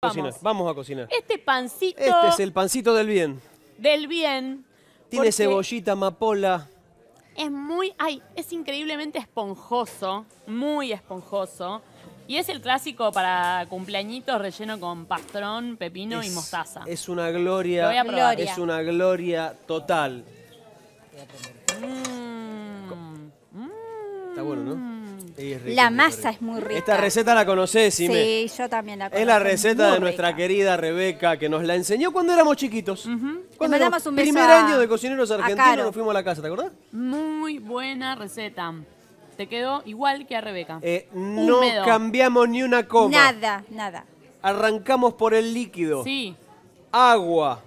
Vamos. a cocinar. Este pancito... Este es el pancito del bien. Del bien. Tiene cebollita, mapola. Es muy... Ay, es increíblemente esponjoso. Muy esponjoso. Y es el clásico para cumpleañitos relleno con pastrón, pepino y mostaza. Es una gloria, voy a Es una gloria total. Mmm. Está bueno, ¿no? Mmm la masa es muy rica. Esta receta la conoces, Sime. Sí, yo también la conozco. Es la receta de nuestra querida Rebeca que nos la enseñó cuando éramos chiquitos. Cuando un primer año de cocineros argentinos nos fuimos a la casa, ¿te acordás? Muy buena receta. Te quedó igual que a Rebeca. Eh, no cambiamos ni una coma. Nada, nada. Arrancamos por el líquido. Sí. Agua.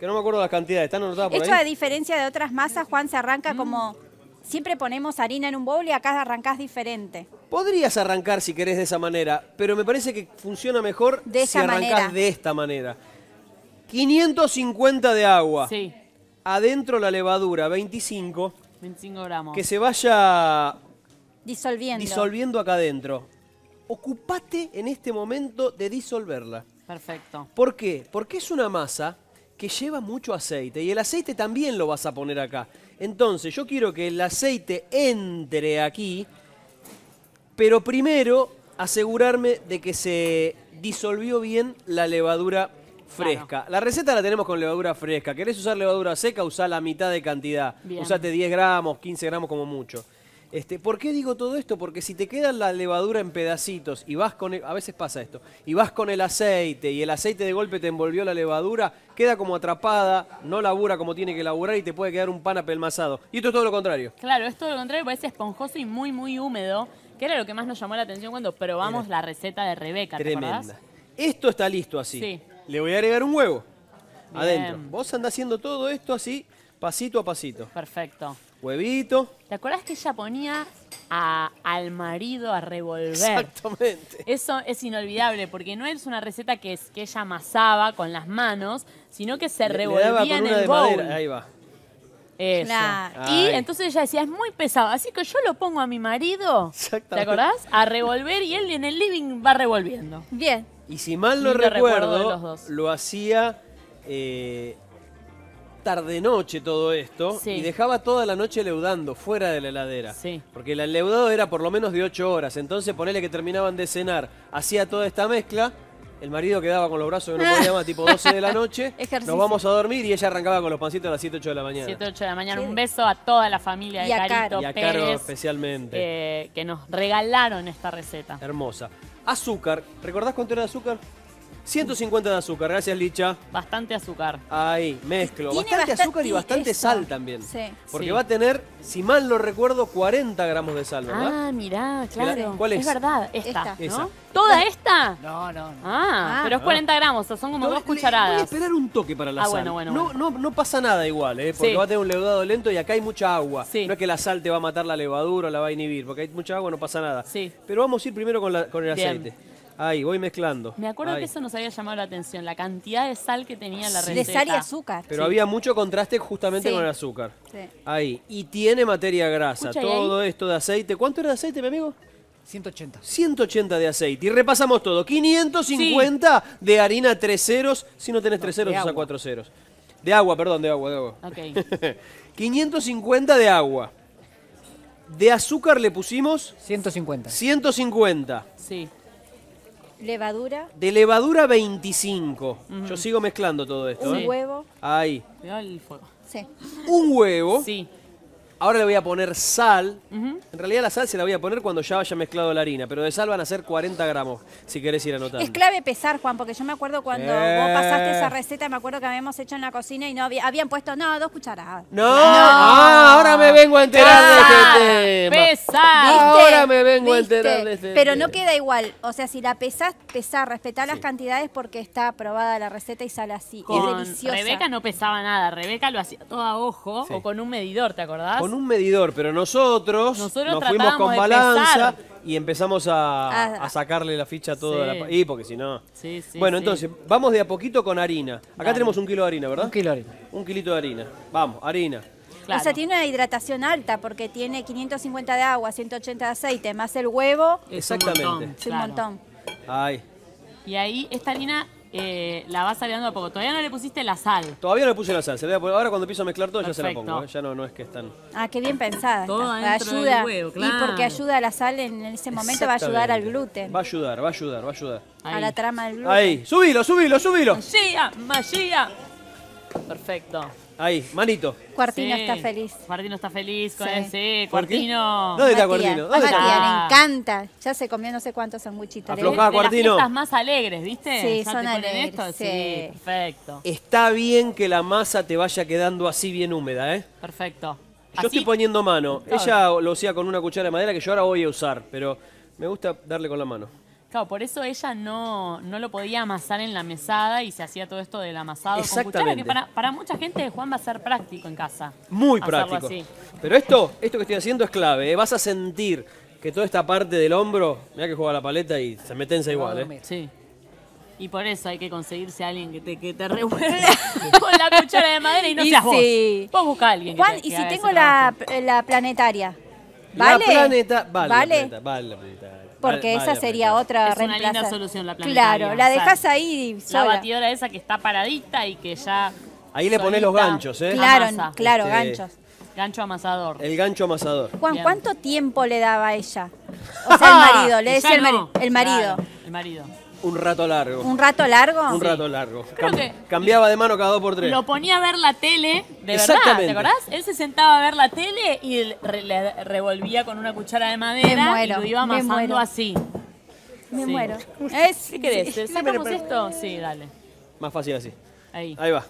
Que no me acuerdo las cantidades, están anotadas por Esto a diferencia de otras masas, Juan, se arranca mm. como siempre ponemos harina en un bowl y acá arrancás diferente. Podrías arrancar si querés de esa manera, pero me parece que funciona mejor de si arrancás de esta manera. 550 de agua. Sí. Adentro la levadura, 25. 25 gramos. Que se vaya... Disolviendo. Disolviendo acá adentro. Ocupate en este momento de disolverla. Perfecto. ¿Por qué? Porque es una masa que lleva mucho aceite y el aceite también lo vas a poner acá. Entonces, yo quiero que el aceite entre aquí, pero primero asegurarme de que se disolvió bien la levadura fresca. La receta la tenemos con levadura fresca. ¿Querés usar levadura seca? Usá la mitad de cantidad. Usate 10 gramos, 15 gramos como mucho. Este, ¿Por qué digo todo esto? Porque si te queda la levadura en pedacitos y vas con, a veces pasa esto, y vas con el aceite y el aceite de golpe te envolvió la levadura, queda como atrapada, no labura como tiene que laburar y te puede quedar un pan apelmazado. Y esto es todo lo contrario. Claro, es todo lo contrario, parece esponjoso y muy, muy húmedo, que era lo que más nos llamó la atención cuando probamos la receta de Rebeca, ¿te Tremenda. Esto está listo así. Sí. Le voy a agregar un huevo adentro. Vos andás haciendo todo esto así, pasito a pasito. Perfecto. Huevito. ¿Te acuerdas que ella ponía al marido a revolver? Exactamente. Eso es inolvidable porque no es una receta que, es, que ella amasaba con las manos, sino que se revolvía en el bowl. Ahí va. Eso. Y entonces ella decía, es muy pesado, así que yo lo pongo a mi marido, ¿te acordás? A revolver y él en el living va revolviendo. Bien. Y si mal no recuerdo, lo hacía eh, tarde-noche todo esto y dejaba toda la noche leudando fuera de la heladera. Sí. Porque el leudado era por lo menos de 8 horas. Entonces, ponele que terminaban de cenar, hacía toda esta mezcla. El marido quedaba con los brazos que no podía más, tipo 12 de la noche. Nos vamos a dormir y ella arrancaba con los pancitos a las 7, 8 de la mañana. 7, 8 de la mañana. Un beso a toda la familia de Carito Y a especialmente. Eh, que nos regalaron esta receta. Hermosa. Azúcar. ¿Recordás cuánto era azúcar? 150 de azúcar, gracias Licha. Bastante azúcar. Ahí, mezclo. Bastante azúcar y bastante sal también. Sí. Porque va a tener, si mal no recuerdo, 40 gramos de sal, ¿verdad? Ah, mirá, claro. ¿Cuál es? Es verdad, esta, ¿Toda esta? No, no, no. Ah, ah. pero es 40 gramos, o son como dos cucharadas. Voy a esperar un toque para la Ah, bueno, bueno, no, pasa nada igual, ¿eh? porque va a tener un leudado lento y acá hay mucha agua. Sí. No es que la sal te va a matar la levadura o la va a inhibir, porque hay mucha agua, no pasa nada. Sí. Pero vamos a ir primero con, el aceite. Ahí, voy mezclando. Me acuerdo que eso nos había llamado la atención, la cantidad de sal que tenía la receta. De sal y azúcar. Pero había mucho contraste justamente con el azúcar. Sí. Ahí. Y tiene materia grasa. todo esto de aceite. ¿Cuánto era de aceite, mi amigo? 180. 180 de aceite. Y repasamos todo. 550 de harina tres ceros. Si no tenés ceros, usa cuatro ceros. De agua, perdón, de agua, de agua. Ok. 550 de agua. De azúcar le pusimos... 150. 150. Sí. Levadura. De levadura 25. Yo sigo mezclando todo esto. Un ¿eh? huevo. Ahí. el fuego. Sí. Un huevo. Sí. Ahora le voy a poner sal. En realidad la sal se la voy a poner cuando ya haya mezclado la harina, pero de sal van a ser 40 gramos, si querés ir anotando. Es clave pesar, Juan, porque yo me acuerdo cuando vos pasaste esa receta, me acuerdo que habíamos hecho en la cocina y no habían puesto, no, dos cucharadas. No, Ah, ahora me vengo a enterar de este tema. Pesar. Ahora me vengo a enterar de este Pero no queda igual, o sea, si la pesas, pesar, respetar las cantidades porque está aprobada la receta y sale así. es deliciosa. Rebeca no pesaba nada, Rebeca lo hacía todo a ojo o con un medidor, ¿te acordás? un medidor, pero nosotros, nos fuimos con balanza y empezamos ah. a, sacarle la ficha a toda la... Y porque si no... bueno, entonces, vamos de a poquito con harina. Acá tenemos un kilo de harina, ¿verdad? Un kilo de harina. Un kilito de harina. Vamos, harina. O sea, tiene una hidratación alta porque tiene 550 de agua, 180 de aceite, más el huevo. Exactamente. un montón. Y ahí esta harina eh, la vas a poco. Todavía no le pusiste la sal. Todavía no le puse la sal. Se ahora cuando empiezo a mezclar todo ya se la pongo. ¿eh? Ya no, no es que están... Ah, qué bien pensada. ayuda. huevo, claro. Y porque ayuda a la sal en ese momento, va a ayudar al gluten. Va a ayudar, va a ayudar, va a ayudar. A la trama del gluten. Ahí, subilo, subilo, subilo. Magia, magia. Perfecto. Ahí, manito. Cuartino está feliz. Cuartino está feliz con Sí. ese. Cuartino. ¿Dónde está Cuartino? ¿Dónde le encanta. Ya se comió no sé cuántos sanguchitos. Aflojá, Cuartino. Las más alegres, ¿viste? Sí, son alegres, sí. perfecto. Está bien que la masa te vaya quedando así bien húmeda, ¿eh? Perfecto. Yo estoy poniendo mano. Ella lo hacía con una cuchara de madera que yo ahora voy a usar, pero me gusta darle con la mano. Claro, por eso ella no, no lo podía amasar en la mesada y se hacía todo esto del amasado con cuchara, que para, mucha gente Juan va a ser práctico en casa. Muy práctico. Pero esto, esto que estoy haciendo es clave, ¿eh? vas a sentir que toda esta parte del hombro, mira que juega la paleta y se metense igual, ¿eh? Sí. Y por eso hay que conseguirse a alguien que te, que te revuelva con la cuchara de madera y no seas vos. Vos a alguien. ¿y si tengo la, la, planetaria? ¿Vale? La planeta, vale. ¿Vale? vale Porque esa sería otra Es una linda solución la planeta. Claro, la dejas ahí sola. La batidora esa que está paradita y que ya... Ahí le pones los ganchos, ¿eh? Claro, claro, este, ganchos. Gancho amasador. El gancho amasador. Juan, ¿cuánto tiempo le daba a ella? O sea, el marido, le decía el, marido. el marido. Un rato largo. ¿Un rato largo? Un rato largo. cambiaba de mano cada dos por tres. Lo ponía a ver la tele, de verdad, ¿te acordás? Él se sentaba a ver la tele y le revolvía con una cuchara de madera y lo iba amasando así. Me muero. Es, ¿Qué querés? esto? Sí, dale. Más fácil así. Ahí. Ahí va.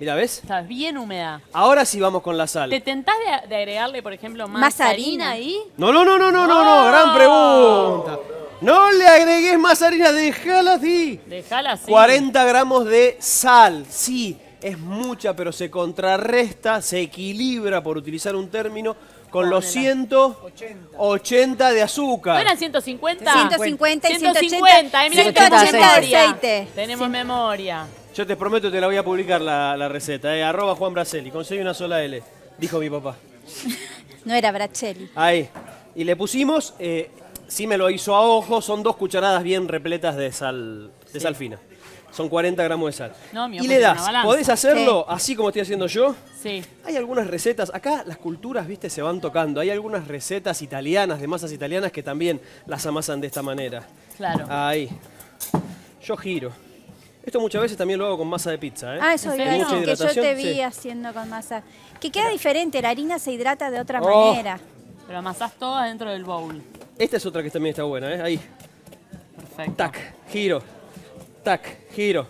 Mira, ¿ves? Está bien húmeda. Ahora sí vamos con la sal. ¿Te tentás de, agregarle, por ejemplo, más, harina? harina ahí? No, no, no, no, no, no, no. Gran pregunta. No le agregues más harina, déjala así. Déjala así. 40 gramos de sal, sí, es mucha, pero se contrarresta, se equilibra, por utilizar un término, con los 180 de azúcar. ¿No eran 150? 150 y 150. 180, 180, de aceite. Tenemos memoria. Yo te prometo te la voy a publicar la, receta. Eh. Arroba Juan Braceli, conseguí una sola L, dijo mi papá. no era Bracelli. Ahí. Y le pusimos eh, sí me lo hizo a ojo, son dos cucharadas bien repletas de sal, de sal fina. Son 40 gramos de sal. No, y le das, podés hacerlo así como estoy haciendo yo. Sí. Hay algunas recetas, acá las culturas, viste, se van tocando. Hay algunas recetas italianas, de masas italianas, que también las amasan de esta manera. Claro. Ahí. Yo giro. Esto muchas veces también lo hago con masa de pizza, ¿eh? Ah, eso es que yo te vi haciendo con masa. Que queda diferente, la harina se hidrata de otra oh, manera. Pero amasás todas dentro del bowl. Esta es otra que también está buena, ¿eh? Ahí. Perfecto. Tac, giro. Tac, giro.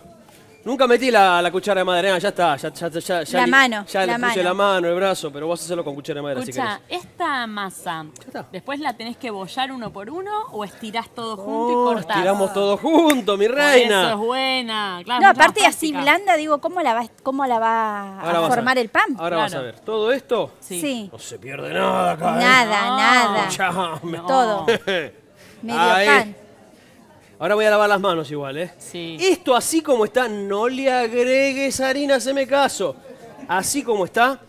Nunca metí la, la cuchara de madera, ah, ya está, ya, ya, ya, ya la mano, ya la le puse la mano, el brazo, pero vas a hacerlo con cuchara de madera si querés. esta masa, ¿después la tenés que bollar uno por uno o estirás todo junto y oh, cortás? estiramos todo junto, mi reina. Eso es buena. Claro, no, aparte así blanda, digo, ¿cómo la va, cómo la va a formar el pan? Ahora vas a ver, todo esto sí. no se pierde nada acá. ¿eh? Nada, nada. Todo. Medio pan. Ahora voy a lavar las manos igual, ¿eh? Sí. Esto así como está, no le agregues harina, se me caso. Así como está,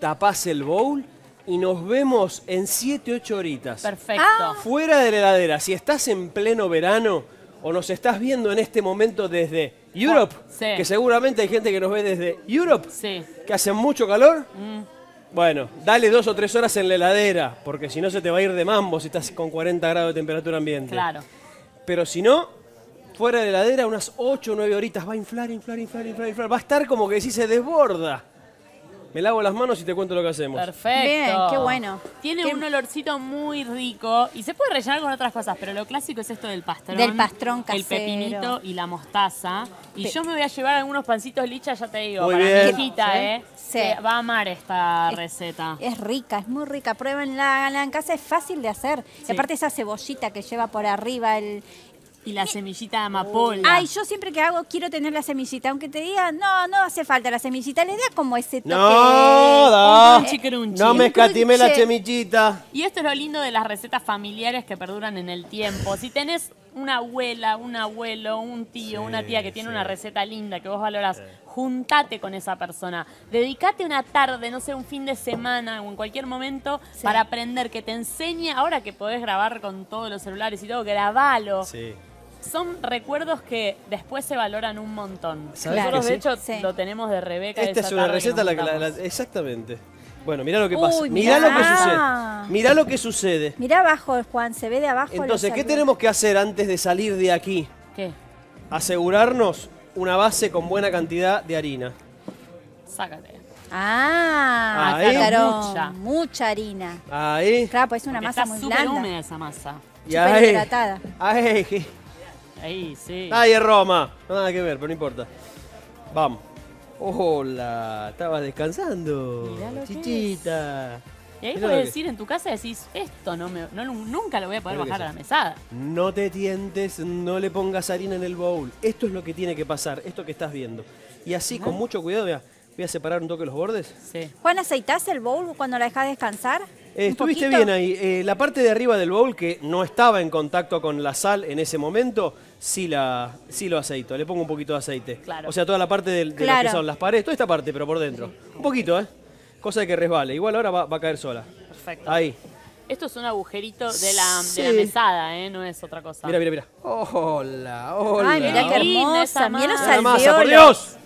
tapás el bowl y nos vemos en 7, 8 horitas. Perfecto. Ah. Fuera de la heladera, si estás en pleno verano o nos estás viendo en este momento desde Europe, que seguramente hay gente que nos ve desde Europe, que hace mucho calor. Mm. Bueno, dale dos o tres horas en la heladera, porque si no se te va a ir de mambo si estás con 40 grados de temperatura ambiente. Claro. Pero si no, fuera de la heladera unas 8 o 9 horitas va a inflar, inflar, inflar, inflar, Va a estar como que si se desborda. Me lavo las manos y te cuento lo que hacemos. Perfecto. Bien, qué bueno. Tiene un olorcito muy rico y se puede rellenar con otras cosas, pero lo clásico es esto del pastrón. Del pastrón casero. El pepinito y la mostaza. Y yo me voy a llevar algunos pancitos lichas, ya te digo, para mi hijita, ¿eh? Sí. Va a amar esta receta. Es rica, es muy rica. Pruébenla en casa, es fácil de hacer. Y aparte esa cebollita que lleva por arriba el, y la semillita de amapola. Ay, yo siempre que hago quiero tener la semillita, aunque te digan, no, no hace falta la semillita, le da como ese toque. No, da. Crunchy, No me escatimé la semillita. Y esto es lo lindo de las recetas familiares que perduran en el tiempo. Si tenés una abuela, un abuelo, un tío, una tía que tiene una receta linda que vos valorás, juntate con esa persona. Dedicate una tarde, no sé, un fin de semana o en cualquier momento para aprender, que te enseñe, ahora que podés grabar con todos los celulares y todo, grabalo. Sí son recuerdos que después se valoran un montón. Nosotros, de hecho, lo tenemos de Rebeca. Esta es una receta la Exactamente. Bueno, mira lo que pasa. Mira mirá. lo que sucede. Mirá lo que sucede. Mirá abajo, Juan, se ve de abajo. Entonces, ¿qué tenemos que hacer antes de salir de aquí? ¿Qué? Asegurarnos una base con buena cantidad de harina. Sácate. Ah, claro. Mucha. harina. Ahí. Claro, pues es una masa muy húmeda esa masa. Y Super hidratada. Ahí. Ahí, sí. Ahí es Roma. Nada que ver, pero no importa. Vamos. Hola, estabas descansando. Mirá Chichita. Y ahí decir en tu casa, decís, esto no nunca lo voy a poder bajar a la mesada. No te tientes, no le pongas harina en el bowl. Esto es lo que tiene que pasar, esto que estás viendo. Y así, con mucho cuidado, voy a separar un toque los bordes. Sí. Juan, ¿aceitás el bowl cuando la dejás descansar? Eh, estuviste bien ahí. Eh, la parte de arriba del bowl que no estaba en contacto con la sal en ese momento, sí, la, sí lo aceito. Le pongo un poquito de aceite. Claro. O sea, toda la parte de, de claro. lo que son las paredes, toda esta parte, pero por dentro. Un poquito, ¿eh? Cosa de que resbale. Igual ahora va, a caer sola. Perfecto. Ahí. Esto es un agujerito de la, mesada, ¿eh? No es otra cosa. Mira, mira, mira. Hola, hola. Ay, mira qué hermosa. Mira los alveolos por Dios.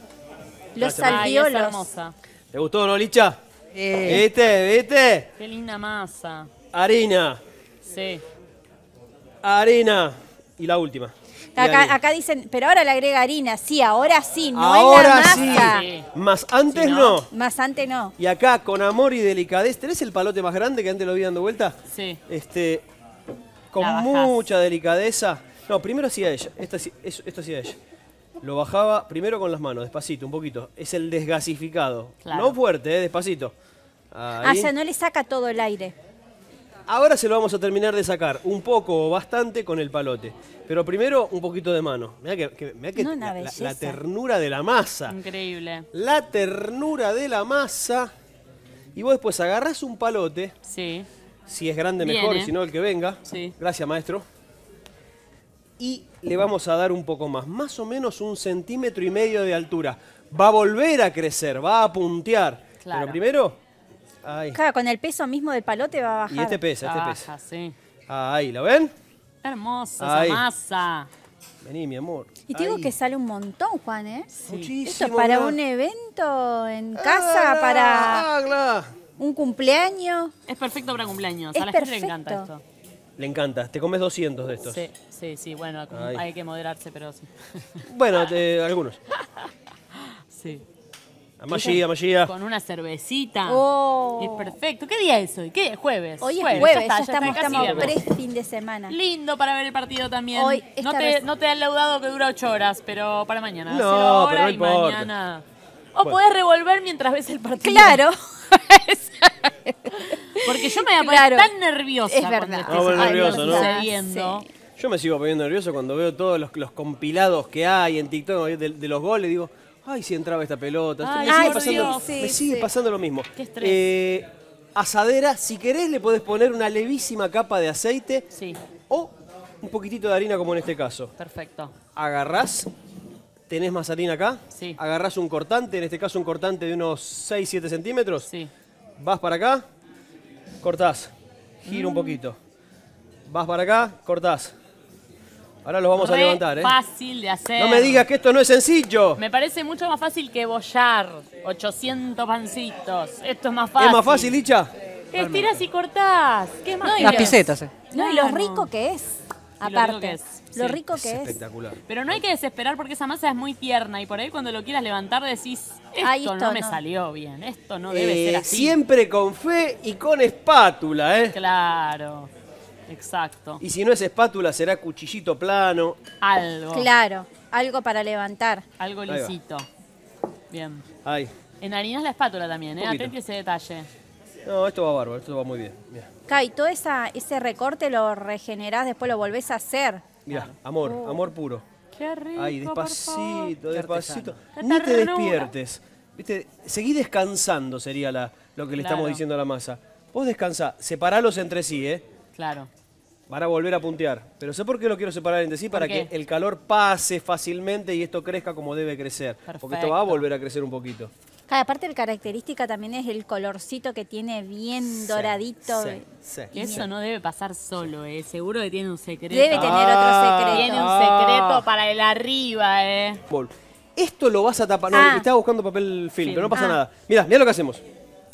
Los hermosa. ¿Te gustó, no, Licha? Eh, ¿Viste? ¿Viste? Qué linda masa. Harina. Sí. Harina. Y la última. Acá, dicen, pero ahora le agrega harina. Sí, ahora sí, no ahora la masa. Sí. Más antes no. Más antes no. Y acá, con amor y delicadeza. ¿Tenés el palote más grande que antes lo vi dando vuelta? Sí. Este, con mucha delicadeza. No, primero hacía ella. esto esto hacía ella. Lo bajaba primero con las manos, despacito, un poquito. Es el desgasificado. No fuerte, eh, despacito. Ahí. Ah, no le saca todo el aire. Ahora se lo vamos a terminar de sacar, un poco o bastante con el palote. Pero primero un poquito de mano. Mirá que, que la, ternura de la masa. Increíble. La ternura de la masa. Y vos después agarras un palote. Sí. Si es grande, mejor, si no, el que venga. Sí. Gracias, maestro y le vamos a dar un poco más, más o menos un centímetro y medio de altura. Va a volver a crecer, va a puntear. Claro. Pero primero... con el peso mismo del palote va a bajar. Y este pesa, este pesa. Ahí, ¿lo ven? Hermosa esa masa. Vení, mi amor. Y te digo que sale un montón, Juan, ¿eh? Muchísimo. Esto para un evento en casa, para un cumpleaños. Es perfecto para cumpleaños. a la gente le encanta esto. Le encanta. Te comes 200 de estos. Sí, sí, sí. Bueno, hay que moderarse, pero Bueno, algunos. sí. a amallía. Con una cervecita. Oh. Es perfecto. ¿Qué día es hoy? ¿Qué Jueves. Hoy es jueves, ya, estamos, fin de semana. Lindo para ver el partido también. no, te, vez- no que dura ocho horas, pero para mañana. No, mañana. O puedes revolver mientras ves el partido. Claro. Porque yo me voy a poner tan nerviosa. Es verdad. Ah, nervioso, ¿no? Yo me sigo poniendo nervioso cuando veo todos los, compilados que hay en TikTok de, los goles. Digo, ay, si entraba esta pelota. me, sigue pasando, lo mismo. Qué eh, asadera, si querés le podés poner una levísima capa de aceite sí. o un poquitito de harina como en este caso. Perfecto. Agarrás, tenés más harina acá, sí. agarrás un cortante, en este caso un cortante de unos 6-7 centímetros, sí. vas para acá, cortás, giro un poquito. Vas para acá, cortás. Ahora los vamos a levantar, ¿eh? fácil de hacer. No me digas que esto no es sencillo. Me parece mucho más fácil que bollar 800 pancitos. Esto es más fácil. ¿Es más fácil, Licha? Estiras y cortás. las los- pisetas. Eh. No, y lo rico que es. Aparte, lo rico que es. Espectacular. Pero no hay que desesperar porque esa masa es muy tierna y por ahí cuando lo quieras levantar decís, esto, no, me salió bien, esto no debe eh, ser así. Siempre con fe y con espátula, ¿eh? Claro. Exacto. Y si no es espátula, será cuchillito plano. Algo. Claro, algo para levantar. Algo lisito. Bien. en Enharinas la espátula también, ¿eh? Atente ese detalle. No, esto va bárbaro, esto va muy bien. Kai, todo ese recorte lo regenerás, después lo volvés a hacer. Mira, amor, amor puro. Qué rico, Ay, despacito, despacito. Ni te despiertes. ¿Viste? Seguí descansando sería lo que le estamos diciendo a la masa. Vos descansá, separalos entre sí, ¿eh? Claro. Van a volver a puntear. Pero sé por qué lo quiero separar entre sí, para que el calor pase fácilmente y esto crezca como debe crecer. Porque esto va a volver a crecer un poquito. Aparte, ah, aparte la característica también es el colorcito que tiene bien doradito. eso no debe pasar solo, eh. seguro que tiene un secreto. Debe tener otro ah. secreto. Tiene un secreto para el arriba. Eh. esto lo vas a tapar. No, ah. estaba buscando papel film, pero no pasa nada. Mira, mira lo que hacemos.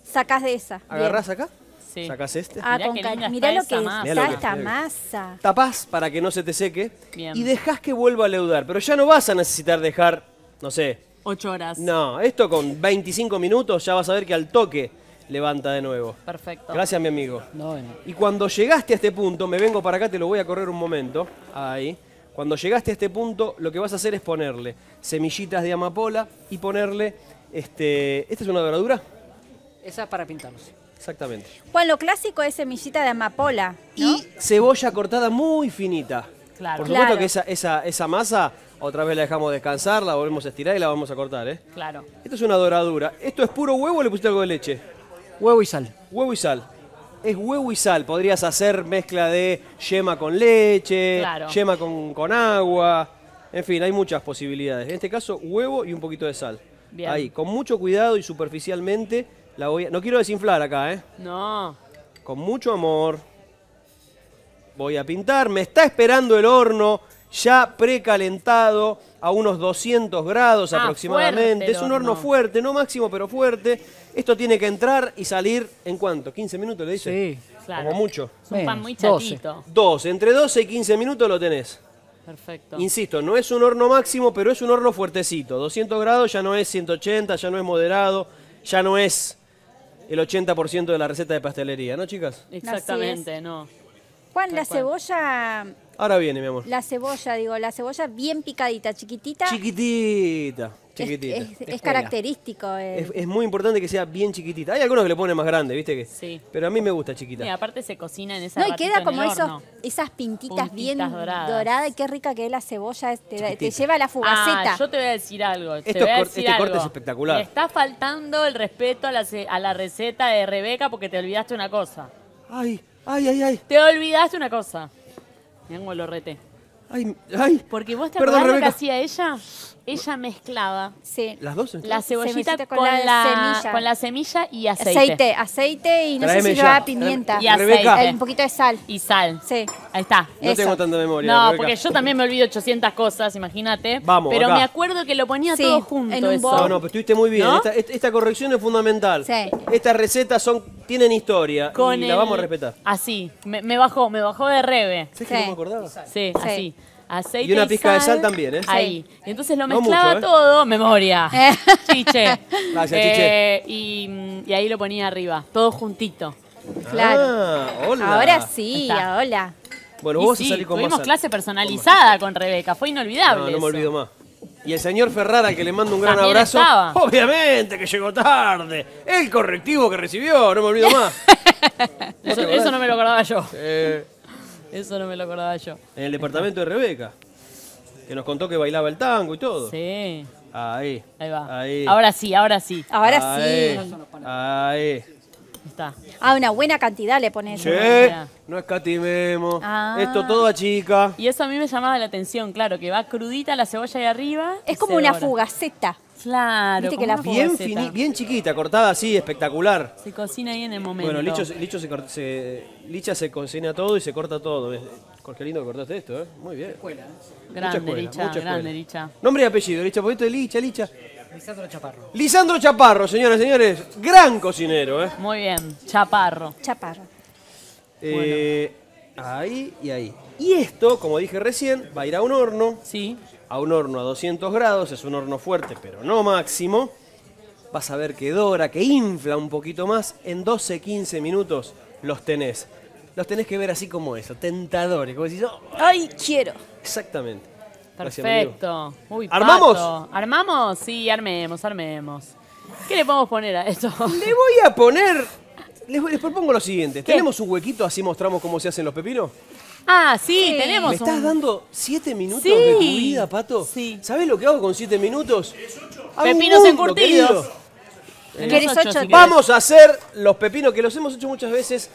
Sacás de esa. Agarrás acá. Sí. Sacás este. Ah, lo que pasa esta masa. Tapás para que no se te seque. Y dejás que vuelva a leudar. Pero ya no vas a necesitar dejar, no sé, 8 horas. No, esto con 25 minutos ya vas a ver que al toque levanta de nuevo. Perfecto. Gracias, mi amigo. No, bueno. Y cuando llegaste a este punto, me vengo para acá, te lo voy a correr un momento. Ahí. Cuando llegaste a este punto, lo que vas a hacer es ponerle semillitas de amapola y ponerle. Este, ¿Esta es una doradura? Esa es para pintarlos. Exactamente. Juan, lo clásico es semillita de amapola. Y cebolla cortada muy finita. Claro. Por supuesto que esa, esa, esa masa otra vez la dejamos descansar, la volvemos a estirar y la vamos a cortar, ¿eh? Claro. Esto es una doradura. ¿Esto es puro huevo o le pusiste algo de leche? Huevo y sal. Huevo y sal. Es huevo y sal. Podrías hacer mezcla de yema con leche, yema con, con agua. En fin, hay muchas posibilidades. En este caso, huevo y un poquito de sal. Bien. Ahí, con mucho cuidado y superficialmente la voy a... No quiero desinflar acá, ¿eh? No. Con mucho amor. Voy a pintar. Me está esperando el horno ya precalentado a unos 200 grados ah, aproximadamente. es un horno fuerte, no máximo, pero fuerte. Esto tiene que entrar y salir en cuánto? ¿15 minutos le dice? Sí, claro. Como mucho. Es un pan muy chatito. Dos, Entre 12 y 15 minutos lo tenés. Perfecto. Insisto, no es un horno máximo, pero es un horno fuertecito. 200 grados ya no es 180, ya no es moderado, ya no es el 80% de la receta de pastelería, ¿no, chicas? Exactamente, no. Juan, la cebolla Ahora viene, mi amor. La cebolla, digo, la cebolla bien picadita, chiquitita. Chiquitita, chiquitita. Es, característico. Eh. Es, muy importante que sea bien chiquitita. Hay algunos que le ponen más grande, ¿viste? Que, sí. Pero a mí me gusta chiquita. Y aparte se cocina en esa No, y queda como esos, esas pintitas bien doradas. doradas. Y qué rica que es la cebolla. Te, lleva a la fugaceta. Ah, yo te voy a decir algo. este corte es espectacular. está faltando el respeto a la, a la receta de Rebeca porque te olvidaste una cosa. Ay, ay, ay, ay. Te olvidaste una cosa. Mirá cómo lo reté. Ay, ay. Porque vos te acordás lo que hacía ella, ella mezclaba Sí. Las dos. la cebollita con, la semilla. con la semilla y aceite. Aceite, aceite y no sé si llevaba pimienta. Y aceite. un poquito de sal. Y sal. Sí. Ahí está. No tengo tanta memoria. No, porque yo también me olvido 800 cosas, imagínate. Vamos, Pero me acuerdo que lo ponía todo junto en un No, no, pero estuviste muy bien. esta corrección es fundamental. Sí. Estas recetas son tienen historia y la vamos a respetar. Así, me, bajó, me bajó de rebe. ¿Sabés que no me acordaba? Sí, así. Aceite Y una pizca de sal también, ¿eh? Ahí. Y entonces lo mezclaba ¿eh? todo, memoria. Chiche. Gracias, chiche. Eh, y, ahí lo ponía arriba, todo juntito. Claro. Ah, hola. Ahora sí, hola. Bueno, vos sí, a con más tuvimos clase personalizada con Rebeca, fue inolvidable. No, no me olvido más y el señor Ferrara, que le mando un gran abrazo. Obviamente que llegó tarde. El correctivo que recibió, no me olvido más. eso, no me lo acordaba yo. Eh. eso no me lo acordaba yo. En el departamento de Rebeca, que nos contó que bailaba el tango y todo. Sí. Ahí. Ahí va. Ahora sí, ahora sí. Ahora sí. Ahí. Ah, una buena cantidad le pones. Sí, no escatimemos. Ah. Esto todo a chica. Y eso a mí me llamaba la atención, claro, que va crudita la cebolla ahí arriba. Es como una fugaceta. Claro, que la bien, finita, bien chiquita, cortada así, espectacular. Se cocina ahí en el momento. Bueno, Licho, Licha se cocina todo y se corta todo. Jorge Lindo que cortaste esto, ¿eh? Muy bien. Escuela. ¿eh? Grande, escuela, Licha, grande, Licha. Nombre y apellido, Licha, poquito de Licha, Licha. Lisandro Chaparro. Lisandro Chaparro, señoras y señores. Gran cocinero, ¿eh? Muy bien, Chaparro. Chaparro. Eh, ahí y ahí. Y esto, como dije recién, va a ir a un horno. Sí. A un horno a 200 grados. Es un horno fuerte, pero no máximo. Vas a ver que dora, que infla un poquito más. En 12, 15 minutos los tenés. Los tenés que ver así como eso, tentadores. Como decís, oh, ¡ay, quiero! Exactamente. Perfecto. ¿Armamos? ¿Armamos? Sí, armemos, armemos. ¿Qué le podemos poner a esto? Le voy a poner. Les, propongo lo siguiente. ¿Tenemos un huequito así mostramos cómo se hacen los pepinos? Ah, sí, tenemos. ¿Me estás dando siete minutos de tu vida, Pato? Sí. ¿Sabes lo que hago con siete minutos? pepinos encurtidos. ¿Querés Vamos a hacer los pepinos que los hemos hecho muchas veces